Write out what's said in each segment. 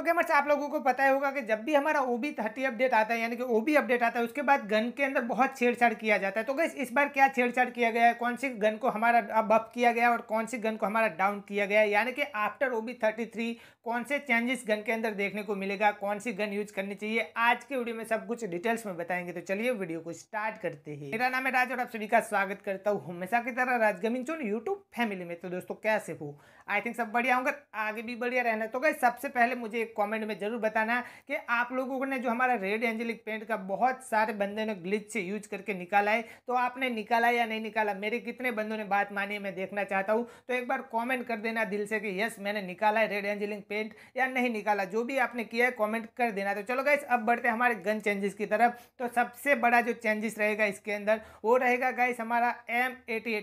तो गेमर्स मतलब आप लोगों को पता ही होगा कि जब भी हमारा ओबी थर्टी अपडेट आता है यानी कि ओबी अपडेट आता है उसके बाद गन के अंदर बहुत छेड़छाड़ किया जाता है तो गैस इस बार क्या छेड़छाड़ किया गया है कौन सी गन को हमारा अब अप किया गया और कौन सी गन को हमारा डाउन किया गया है यानी कि आफ्टर ओबी थर्टी थ्री कौन से चेंजेस गन के अंदर देखने को मिलेगा कौन सी गन यूज करनी चाहिए आज के वीडियो में सब कुछ डिटेल्स में बताएंगे तो चलिए वीडियो को स्टार्ट करते हैं मेरा नाम है राज और आप सभी का स्वागत करता हूँ हमेशा की तरह राजगमिन चुन यूट्यूब फैमिली में तो दोस्तों कैसे हो आई थिंक सब बढ़िया होंगे आगे भी बढ़िया रहना तो गए सबसे पहले मुझे कमेंट में ज़रूर बताना कि आप लोगों ने जो हमारा रेड एंजेलिक पेंट का बहुत सारे बंदों ने ग्लिच से यूज करके निकाला है तो आपने निकाला या नहीं निकाला मेरे कितने बंदों ने बात मानी है मैं देखना चाहता हूँ तो एक बार कॉमेंट कर देना दिल से कि यस मैंने निकाला है रेड एंजेलिक पेंट या नहीं निकाला जो भी आपने किया है कॉमेंट कर देना तो चलो गाइस अब बढ़ते हमारे गन चेंजेस की तरफ तो सबसे बड़ा जो चेंजेस रहेगा इसके अंदर वो रहेगा गाइस हमारा एम एटी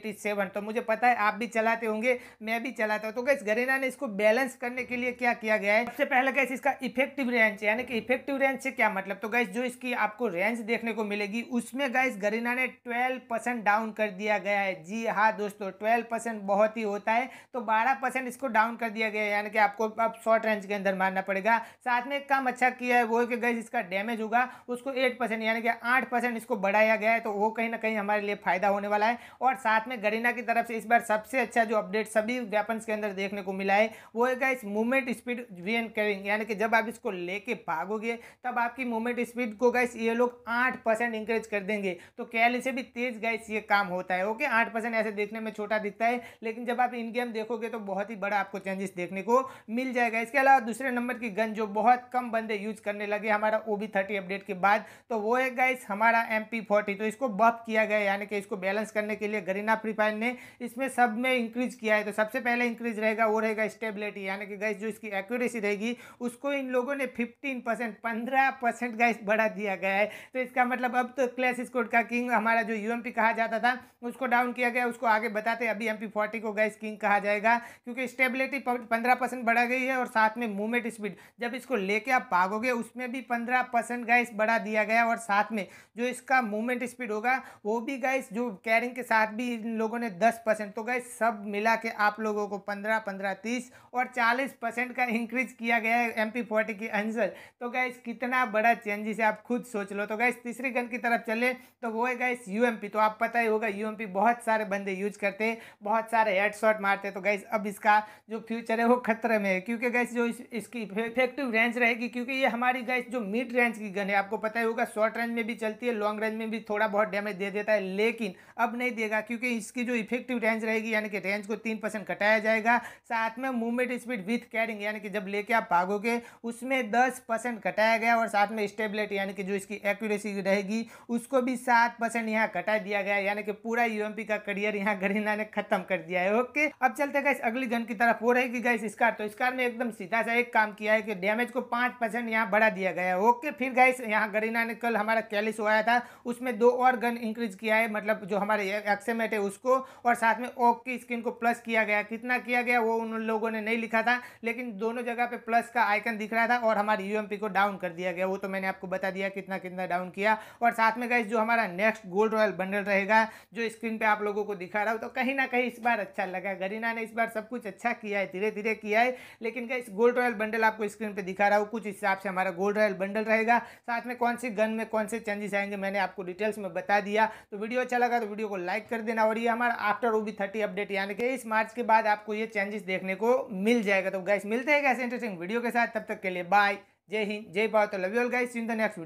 तो मुझे पता है आप भी चलाते होंगे मैं भी चलाता हूँ तो गाइस गरेना ने इसको बैलेंस करने के लिए क्या किया गया है सबसे पहले गैस इसका इफेक्टिव रेंज यानी कि इफेक्टिव रेंज से क्या मतलब तो गैस जो इसकी आपको रेंज देखने को मिलेगी उसमें गैस गरीना ने ट्वेल्व परसेंट डाउन कर दिया गया है जी हाँ दोस्तों ट्वेल्व परसेंट बहुत ही होता है तो बारह परसेंट इसको डाउन कर दिया गया है यानी कि आपको अब शॉर्ट रेंज के अंदर मारना पड़ेगा साथ में एक काम अच्छा किया है वो कि गैस इसका डैमेज होगा उसको एट परसेंट यानी कि आठ परसेंट इसको बढ़ाया गया है तो वो कहीं ना कहीं हमारे लिए फ़ायदा होने वाला है और साथ में गरीना की तरफ से इस बार सबसे अच्छा जो अपडेट सभी व्यापन के अंदर देखने को मिला है वो है गैस मूवमेंट स्पीड वी करेंगे यानी कि जब आप इसको लेके भागोगे तब आपकी मूवमेंट स्पीड को गैस ये लोग आठ परसेंट इंक्रीज कर देंगे तो कैल से भी तेज गैस ये काम होता है ओके आठ परसेंट ऐसे देखने में छोटा दिखता है लेकिन जब आप इन गेम देखोगे तो बहुत ही बड़ा आपको चेंजेस देखने को मिल जाएगा इसके अलावा दूसरे नंबर की गन जो बहुत कम बंदे यूज करने लगे हमारा ओ अपडेट के बाद तो वो है गाइस हमारा एम तो इसको बफ किया गया यानी कि इसको बैलेंस करने के लिए गरीना फ्री फायर ने इसमें सब में इंक्रीज किया है तो सबसे पहले इंक्रीज रहेगा वो रहेगा स्टेबिलिटी यानी कि गैस जो इसकी एक्यूरेसी रहेगी उसको इन लोगों ने फिफ्टीन परसेंट पंद्रह परसेंट गैस बढ़ा दिया गया है तो इसका मतलब अब तो क्लैश स्कोर का किंग हमारा जो यू कहा जाता था उसको डाउन किया गया उसको आगे बताते अभी एम पी को गैस किंग कहा जाएगा क्योंकि स्टेबिलिटी पंद्रह परसेंट बढ़ा गई है और साथ में मूवमेंट स्पीड जब इसको लेके आप भागोगे उसमें भी पंद्रह परसेंट गैस बढ़ा दिया गया और साथ में जो इसका मूवमेंट स्पीड होगा वो भी गैस जो कैरिंग के साथ भी इन लोगों ने दस परसेंट तो गैस सब मिला के आप लोगों को पंद्रह पंद्रह तीस और चालीस परसेंट का इंक्रीज किया गया है एम पी फोर्टी की आंसर तो गैस कितना बड़ा चेंजेस है आप खुद सोच लो तो गैस तीसरी गन की तरफ चले तो वो है गैस यू तो आप पता ही होगा यू बहुत सारे बंदे यूज करते हैं बहुत सारे हेड शॉट मारते हैं तो गैस अब इसका जो फ्यूचर है वो खतरे में है क्योंकि गैस जो इसकी इफेक्टिव रेंज रहेगी क्योंकि ये हमारी गैस जो मिड रेंज की गन है आपको पता ही होगा शॉर्ट रेंज में भी चलती है लॉन्ग रेंज में भी थोड़ा बहुत डैमेज दे देता है लेकिन अब नहीं देगा क्योंकि इसकी जो इफेक्टिव रेंज रहेगी यानी कि रेंज को तीन परसेंट घटाया जाएगा साथ में मूवमेंट स्पीड विथ कैरिंग यानी कि जब लेके आप भाग भागोगे उसमें दस परसेंट कटाया गया और साथ में स्टेबिलिटी यानी कि जो इसकी एक्यूरेसी रहेगी उसको भी सात परसेंट यहाँ कटा दिया गया यानी कि पूरा यूएमपी का करियर यहाँ गरीना ने खत्म कर दिया है ओके अब चलते गए अगली गन की तरफ हो रहेगी गए इस कार तो इस कार में एकदम सीधा सा एक काम किया है कि डैमेज को पांच परसेंट बढ़ा दिया गया ओके फिर गए यहाँ गरीना ने कल हमारा कैलिस आया था उसमें दो और गन इंक्रीज किया है मतलब जो हमारे एक्सेमेट है उसको और साथ में ओक की स्किन को प्लस किया गया कितना किया गया वो उन लोगों ने नहीं लिखा था लेकिन दोनों जगह पे प्लस का आइकन दिख रहा था और हमारे यू को डाउन कर दिया गया वो तो मैंने आपको बता दिया कितना कितना डाउन किया और साथ में गाइज जो हमारा नेक्स्ट गोल्ड रॉयल बंडल रहेगा जो स्क्रीन पर आप लोगों को दिखा रहा हूँ तो कहीं ना कहीं इस बार अच्छा लगा गरीना ने इस बार सब कुछ अच्छा किया है धीरे धीरे किया है लेकिन गाइज गोल्ड रॉयल बंडल आपको स्क्रीन पर दिखा रहा हूँ कुछ हिसाब से हमारा गोल्ड रॉयल बंडल रहेगा साथ में कौन सी गन में कौन से चेंजेस आएंगे मैंने आपको डिटेल्स में बता दिया तो वीडियो अच्छा लगा तो वीडियो को लाइक कर देना और ये हमारा आफ्टर ओबी थर्टी अपडेट यानी कि इस मार्च के बाद आपको ये चेंजेस देखने को मिल जाएगा तो गैस मिलते हैं कैसे इंटरेस्टिंग वीडियो के साथ तब तक के लिए बाय जय हिंद जय Bharat love you all guys in the next video